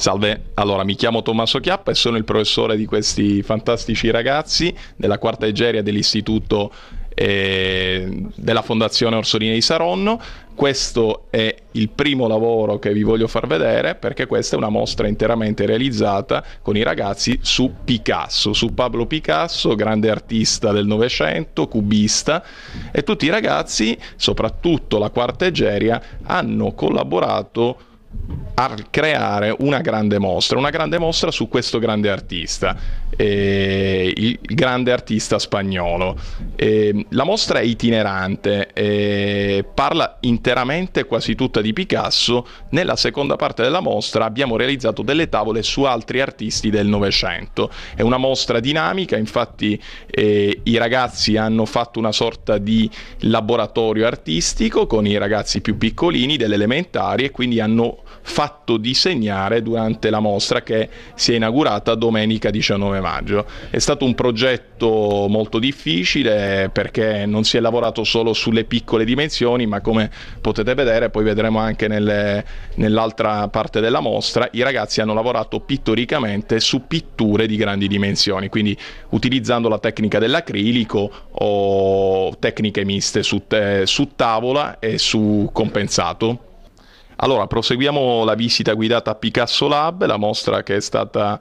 Salve, allora mi chiamo Tommaso Chiappa e sono il professore di questi fantastici ragazzi della quarta egeria dell'istituto eh, della Fondazione Orsolini di Saronno. Questo è il primo lavoro che vi voglio far vedere perché questa è una mostra interamente realizzata con i ragazzi su Picasso, su Pablo Picasso, grande artista del Novecento, cubista e tutti i ragazzi, soprattutto la quarta egeria, hanno collaborato a creare una grande mostra, una grande mostra su questo grande artista, eh, il grande artista spagnolo. Eh, la mostra è itinerante, eh, parla interamente quasi tutta di Picasso. Nella seconda parte della mostra abbiamo realizzato delle tavole su altri artisti del Novecento. È una mostra dinamica, infatti eh, i ragazzi hanno fatto una sorta di laboratorio artistico con i ragazzi più piccolini delle elementari e quindi hanno fatto disegnare durante la mostra che si è inaugurata domenica 19 maggio. È stato un progetto molto difficile perché non si è lavorato solo sulle piccole dimensioni, ma come potete vedere, poi vedremo anche nelle, nell'altra parte della mostra, i ragazzi hanno lavorato pittoricamente su pitture di grandi dimensioni, quindi utilizzando la tecnica dell'acrilico o tecniche miste su, te, su tavola e su compensato. Allora, proseguiamo la visita guidata a Picasso Lab, la mostra che è stata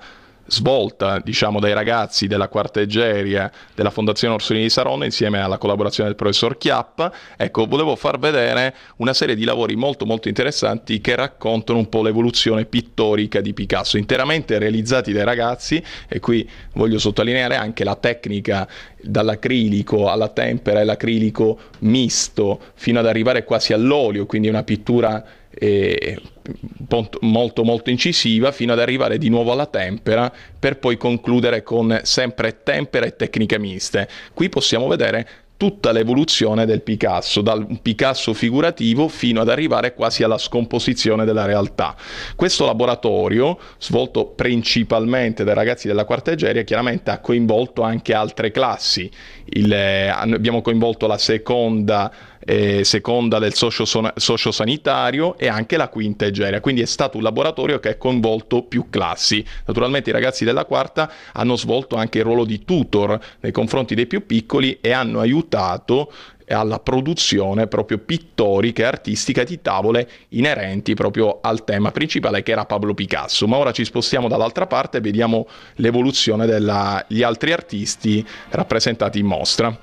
svolta diciamo, dai ragazzi della quarteggeria della Fondazione Orsolini di Saronna insieme alla collaborazione del professor Chiappa. Ecco, volevo far vedere una serie di lavori molto molto interessanti che raccontano un po' l'evoluzione pittorica di Picasso, interamente realizzati dai ragazzi e qui voglio sottolineare anche la tecnica dall'acrilico alla tempera e l'acrilico misto fino ad arrivare quasi all'olio, quindi una pittura eh, molto molto incisiva fino ad arrivare di nuovo alla tempera per poi concludere con sempre tempera e tecniche miste. Qui possiamo vedere tutta l'evoluzione del Picasso, dal Picasso figurativo fino ad arrivare quasi alla scomposizione della realtà. Questo laboratorio, svolto principalmente dai ragazzi della quarta egeria, chiaramente ha coinvolto anche altre classi. Il, eh, abbiamo coinvolto la seconda eh, seconda del socio sociosanitario e anche la quinta Egeria. Quindi è stato un laboratorio che ha coinvolto più classi. Naturalmente i ragazzi della quarta hanno svolto anche il ruolo di tutor nei confronti dei più piccoli e hanno aiutato alla produzione proprio pittorica e artistica di tavole inerenti proprio al tema principale che era Pablo Picasso. Ma ora ci spostiamo dall'altra parte e vediamo l'evoluzione degli altri artisti rappresentati in mostra.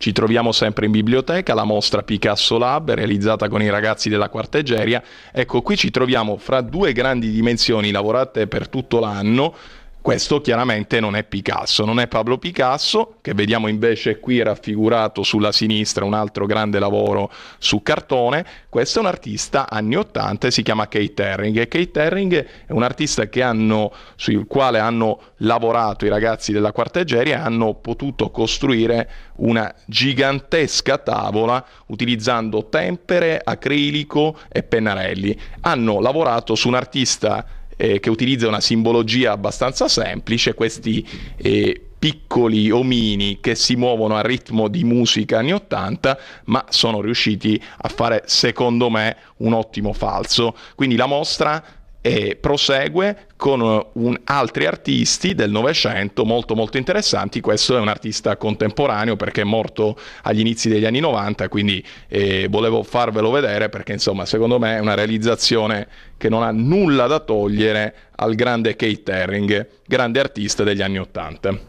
Ci troviamo sempre in biblioteca, la mostra Picasso Lab, realizzata con i ragazzi della quarteggeria. Ecco, qui ci troviamo fra due grandi dimensioni lavorate per tutto l'anno, questo chiaramente non è Picasso, non è Pablo Picasso, che vediamo invece qui raffigurato sulla sinistra un altro grande lavoro su cartone. Questo è un artista anni 80, si chiama Kate Herring e Kate Herring è un artista hanno, sul quale hanno lavorato i ragazzi della quarteggeria e hanno potuto costruire una gigantesca tavola utilizzando tempere, acrilico e pennarelli. Hanno lavorato su un artista eh, che utilizza una simbologia abbastanza semplice, questi eh, piccoli omini che si muovono a ritmo di musica anni 80, ma sono riusciti a fare, secondo me, un ottimo falso. Quindi la mostra e prosegue con eh, un, altri artisti del Novecento molto molto interessanti. Questo è un artista contemporaneo perché è morto agli inizi degli anni 90, quindi eh, volevo farvelo vedere perché insomma secondo me è una realizzazione che non ha nulla da togliere al grande Kate Herring, grande artista degli anni 80.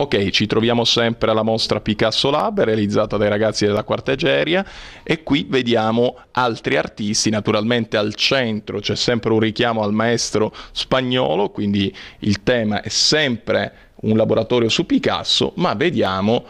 Ok, ci troviamo sempre alla mostra Picasso Lab, realizzata dai ragazzi della Quarta Egeria e qui vediamo altri artisti, naturalmente al centro c'è sempre un richiamo al maestro spagnolo, quindi il tema è sempre un laboratorio su Picasso, ma vediamo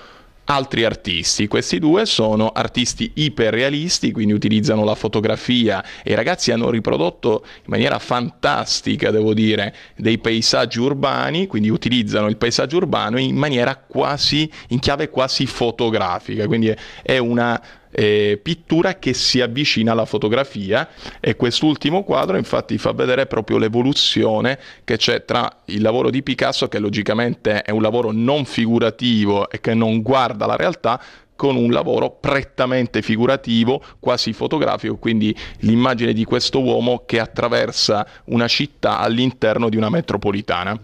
altri artisti. Questi due sono artisti iperrealisti, quindi utilizzano la fotografia e i ragazzi hanno riprodotto in maniera fantastica, devo dire, dei paesaggi urbani, quindi utilizzano il paesaggio urbano in maniera quasi in chiave quasi fotografica, quindi è una eh, pittura che si avvicina alla fotografia e quest'ultimo quadro infatti fa vedere proprio l'evoluzione che c'è tra il lavoro di Picasso che logicamente è un lavoro non figurativo e che non guarda la realtà con un lavoro prettamente figurativo, quasi fotografico, quindi l'immagine di questo uomo che attraversa una città all'interno di una metropolitana.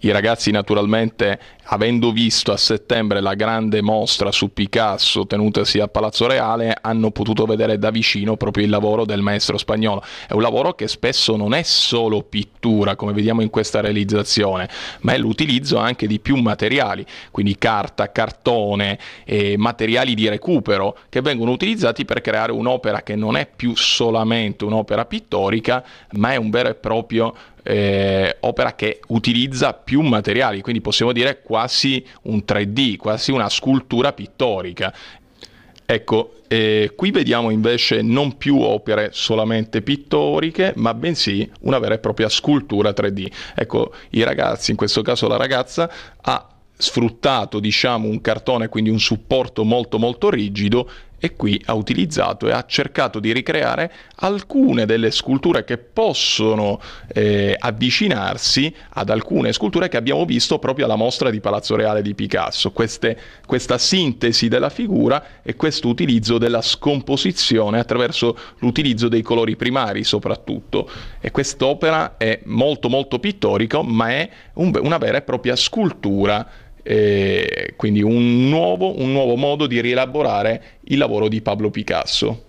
I ragazzi naturalmente, avendo visto a settembre la grande mostra su Picasso tenutasi a Palazzo Reale, hanno potuto vedere da vicino proprio il lavoro del maestro spagnolo. È un lavoro che spesso non è solo pittura, come vediamo in questa realizzazione, ma è l'utilizzo anche di più materiali, quindi carta, cartone, eh, materiali di recupero, che vengono utilizzati per creare un'opera che non è più solamente un'opera pittorica, ma è un vero e proprio eh, opera che utilizza più materiali, quindi possiamo dire quasi un 3D, quasi una scultura pittorica. Ecco, eh, qui vediamo invece non più opere solamente pittoriche, ma bensì una vera e propria scultura 3D. Ecco, i ragazzi, in questo caso la ragazza, ha sfruttato diciamo un cartone, quindi un supporto molto molto rigido e qui ha utilizzato e ha cercato di ricreare alcune delle sculture che possono eh, avvicinarsi ad alcune sculture che abbiamo visto proprio alla mostra di Palazzo Reale di Picasso. Queste, questa sintesi della figura e questo utilizzo della scomposizione attraverso l'utilizzo dei colori primari soprattutto. E quest'opera è molto molto pittorica ma è un, una vera e propria scultura eh, quindi un nuovo, un nuovo modo di rielaborare il lavoro di Pablo Picasso.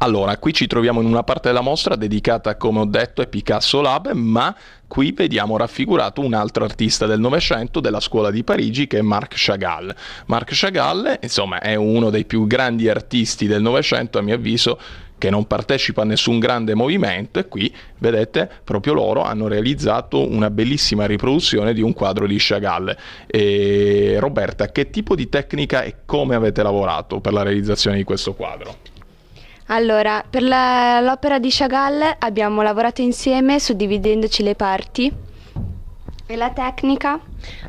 Allora, qui ci troviamo in una parte della mostra dedicata, come ho detto, a Picasso Lab, ma qui vediamo raffigurato un altro artista del Novecento della scuola di Parigi che è Marc Chagall. Marc Chagall, insomma, è uno dei più grandi artisti del Novecento, a mio avviso, che non partecipa a nessun grande movimento e qui vedete proprio loro hanno realizzato una bellissima riproduzione di un quadro di Chagall. E Roberta, che tipo di tecnica e come avete lavorato per la realizzazione di questo quadro? Allora, per la, l'opera di Chagall abbiamo lavorato insieme suddividendoci le parti e la tecnica?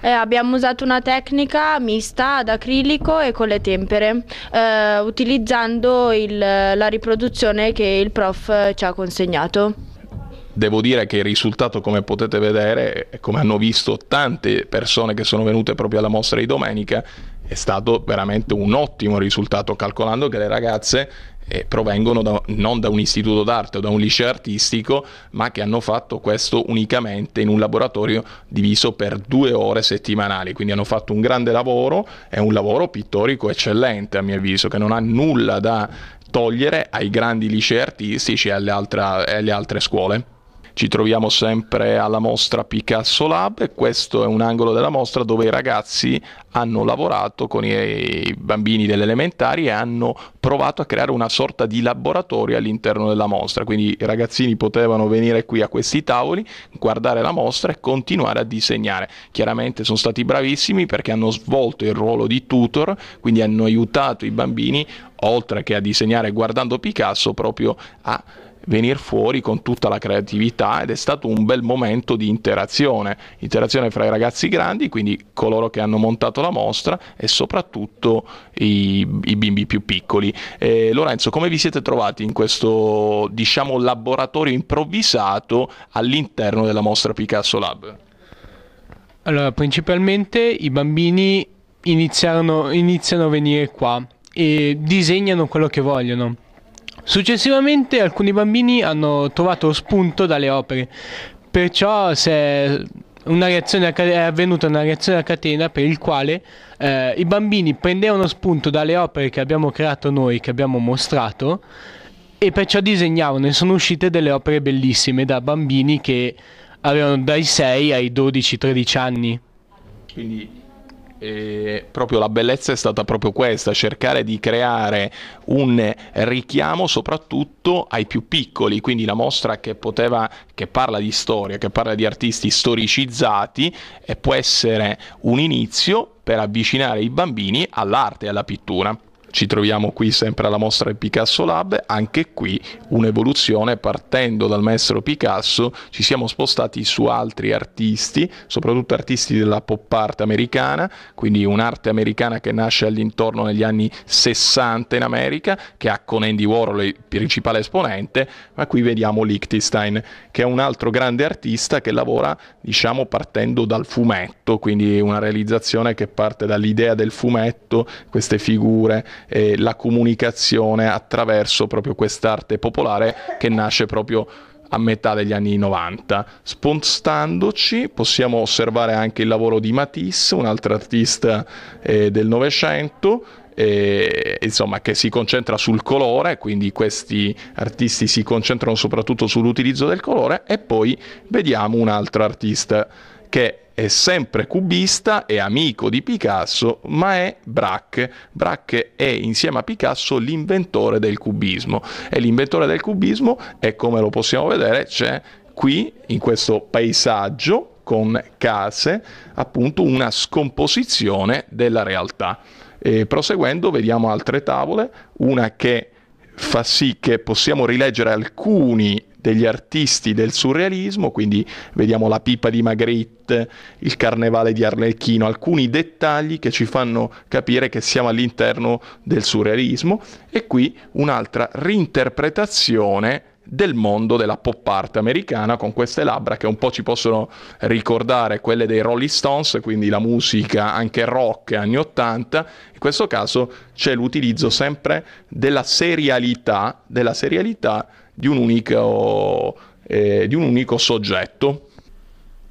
Eh, abbiamo usato una tecnica mista ad acrilico e con le tempere, eh, utilizzando il, la riproduzione che il prof eh, ci ha consegnato. Devo dire che il risultato, come potete vedere, come hanno visto tante persone che sono venute proprio alla mostra di domenica, è stato veramente un ottimo risultato, calcolando che le ragazze eh, provengono da, non da un istituto d'arte o da un liceo artistico, ma che hanno fatto questo unicamente in un laboratorio diviso per due ore settimanali. Quindi hanno fatto un grande lavoro, è un lavoro pittorico eccellente a mio avviso, che non ha nulla da togliere ai grandi licei artistici e alle altre, alle altre scuole. Ci troviamo sempre alla mostra Picasso Lab e questo è un angolo della mostra dove i ragazzi hanno lavorato con i bambini delle elementari e hanno provato a creare una sorta di laboratorio all'interno della mostra. Quindi i ragazzini potevano venire qui a questi tavoli, guardare la mostra e continuare a disegnare. Chiaramente sono stati bravissimi perché hanno svolto il ruolo di tutor, quindi hanno aiutato i bambini, oltre che a disegnare guardando Picasso, proprio a venire fuori con tutta la creatività ed è stato un bel momento di interazione, interazione fra i ragazzi grandi, quindi coloro che hanno montato la mostra e soprattutto i, i bimbi più piccoli. Eh, Lorenzo, come vi siete trovati in questo diciamo laboratorio improvvisato all'interno della mostra Picasso Lab? Allora, principalmente i bambini iniziano a venire qua e disegnano quello che vogliono. Successivamente alcuni bambini hanno trovato spunto dalle opere, perciò se è avvenuta una reazione a catena per il quale eh, i bambini prendevano spunto dalle opere che abbiamo creato noi, che abbiamo mostrato, e perciò disegnavano e sono uscite delle opere bellissime da bambini che avevano dai 6 ai 12-13 anni. Quindi e proprio la bellezza è stata proprio questa, cercare di creare un richiamo soprattutto ai più piccoli, quindi la mostra che, poteva, che parla di storia, che parla di artisti storicizzati e può essere un inizio per avvicinare i bambini all'arte e alla pittura. Ci troviamo qui sempre alla mostra Picasso Lab, anche qui un'evoluzione partendo dal maestro Picasso, ci siamo spostati su altri artisti, soprattutto artisti della pop art americana, quindi un'arte americana che nasce all'intorno negli anni 60 in America, che ha con Andy Warhol il principale esponente, ma qui vediamo Lichtenstein, che è un altro grande artista che lavora, diciamo, partendo dal fumetto, quindi una realizzazione che parte dall'idea del fumetto, queste figure eh, la comunicazione attraverso proprio quest'arte popolare che nasce proprio a metà degli anni 90. Spostandoci possiamo osservare anche il lavoro di Matisse, un altro artista eh, del Novecento, eh, insomma, che si concentra sul colore, quindi questi artisti si concentrano soprattutto sull'utilizzo del colore e poi vediamo un altro artista che è sempre cubista, è amico di Picasso, ma è Braque. Braque è insieme a Picasso l'inventore del cubismo e l'inventore del cubismo è come lo possiamo vedere c'è qui in questo paesaggio con case, appunto una scomposizione della realtà. E proseguendo vediamo altre tavole, una che fa sì che possiamo rileggere alcuni degli artisti del surrealismo, quindi vediamo la pipa di Magritte, il carnevale di Arlecchino, alcuni dettagli che ci fanno capire che siamo all'interno del surrealismo e qui un'altra reinterpretazione del mondo della pop art americana con queste labbra che un po' ci possono ricordare quelle dei Rolling Stones, quindi la musica anche rock anni 80. In questo caso c'è l'utilizzo sempre della serialità, della serialità di un unico, eh, di un unico soggetto.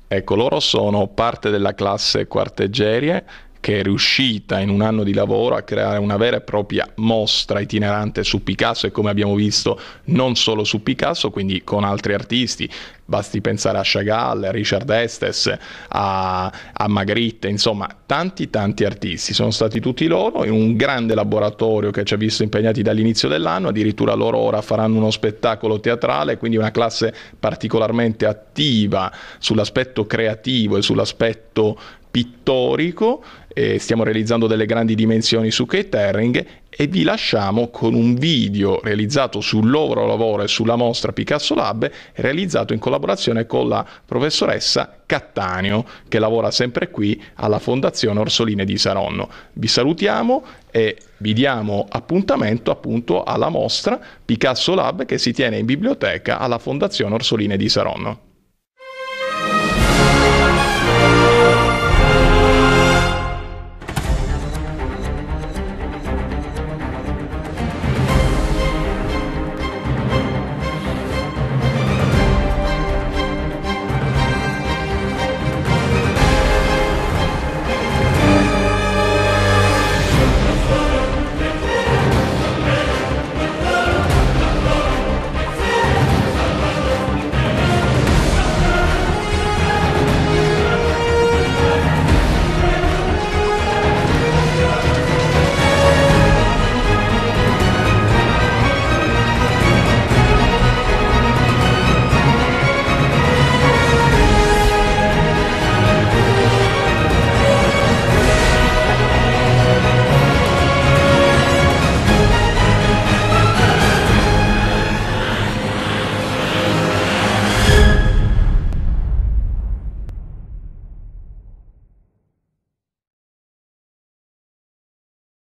Ecco, loro sono parte della classe quarteggerie che è riuscita in un anno di lavoro a creare una vera e propria mostra itinerante su Picasso e come abbiamo visto non solo su Picasso, quindi con altri artisti basti pensare a Chagall, a Richard Estes, a, a Magritte, insomma tanti tanti artisti, sono stati tutti loro in un grande laboratorio che ci ha visto impegnati dall'inizio dell'anno, addirittura loro ora faranno uno spettacolo teatrale, quindi una classe particolarmente attiva sull'aspetto creativo e sull'aspetto pittorico, eh, stiamo realizzando delle grandi dimensioni su catering e vi lasciamo con un video realizzato sul loro lavoro e sulla mostra Picasso Lab, realizzato in collaborazione con la professoressa Cattaneo, che lavora sempre qui alla Fondazione Orsoline di Saronno. Vi salutiamo e vi diamo appuntamento appunto alla mostra Picasso Lab che si tiene in biblioteca alla Fondazione Orsoline di Saronno.